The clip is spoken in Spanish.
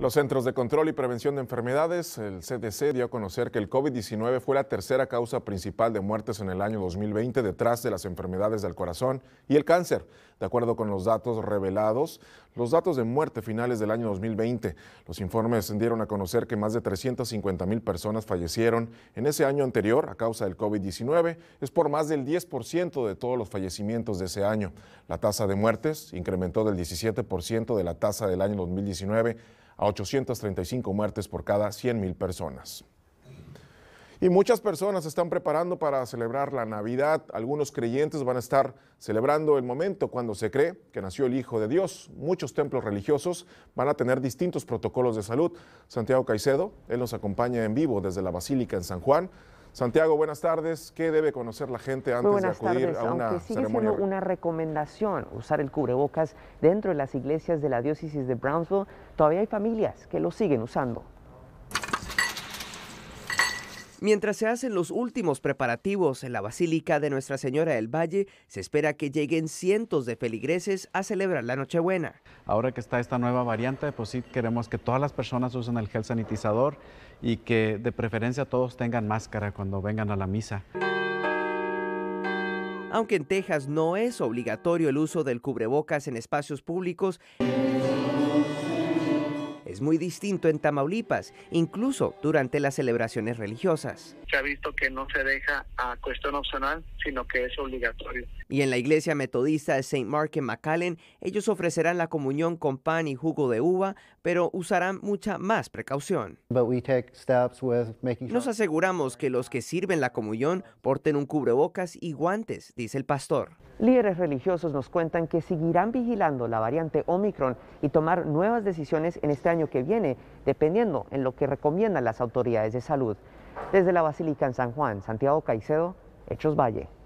Los Centros de Control y Prevención de Enfermedades, el CDC, dio a conocer que el COVID-19 fue la tercera causa principal de muertes en el año 2020 detrás de las enfermedades del corazón y el cáncer de acuerdo con los datos revelados, los datos de muerte finales del año 2020. Los informes dieron a conocer que más de 350 mil personas fallecieron en ese año anterior a causa del COVID-19. Es por más del 10% de todos los fallecimientos de ese año. La tasa de muertes incrementó del 17% de la tasa del año 2019 a 835 muertes por cada 100 mil personas. Y muchas personas están preparando para celebrar la Navidad. Algunos creyentes van a estar celebrando el momento cuando se cree que nació el Hijo de Dios. Muchos templos religiosos van a tener distintos protocolos de salud. Santiago Caicedo, él nos acompaña en vivo desde la Basílica en San Juan. Santiago, buenas tardes. ¿Qué debe conocer la gente antes de acudir a una Aunque sigue siendo una recomendación usar el cubrebocas dentro de las iglesias de la diócesis de Brownsville, todavía hay familias que lo siguen usando. Mientras se hacen los últimos preparativos en la Basílica de Nuestra Señora del Valle, se espera que lleguen cientos de feligreses a celebrar la Nochebuena. Ahora que está esta nueva variante, pues sí queremos que todas las personas usen el gel sanitizador y que de preferencia todos tengan máscara cuando vengan a la misa. Aunque en Texas no es obligatorio el uso del cubrebocas en espacios públicos, es muy distinto en Tamaulipas, incluso durante las celebraciones religiosas. Se ha visto que no se deja a cuestión opcional, sino que es obligatorio. Y en la iglesia metodista de St. Mark en McAllen, ellos ofrecerán la comunión con pan y jugo de uva, pero usarán mucha más precaución. Nos aseguramos que los que sirven la comunión porten un cubrebocas y guantes, dice el pastor. Líderes religiosos nos cuentan que seguirán vigilando la variante Omicron y tomar nuevas decisiones en este año que viene, dependiendo en lo que recomiendan las autoridades de salud. Desde la Basílica en San Juan, Santiago Caicedo, Hechos Valle.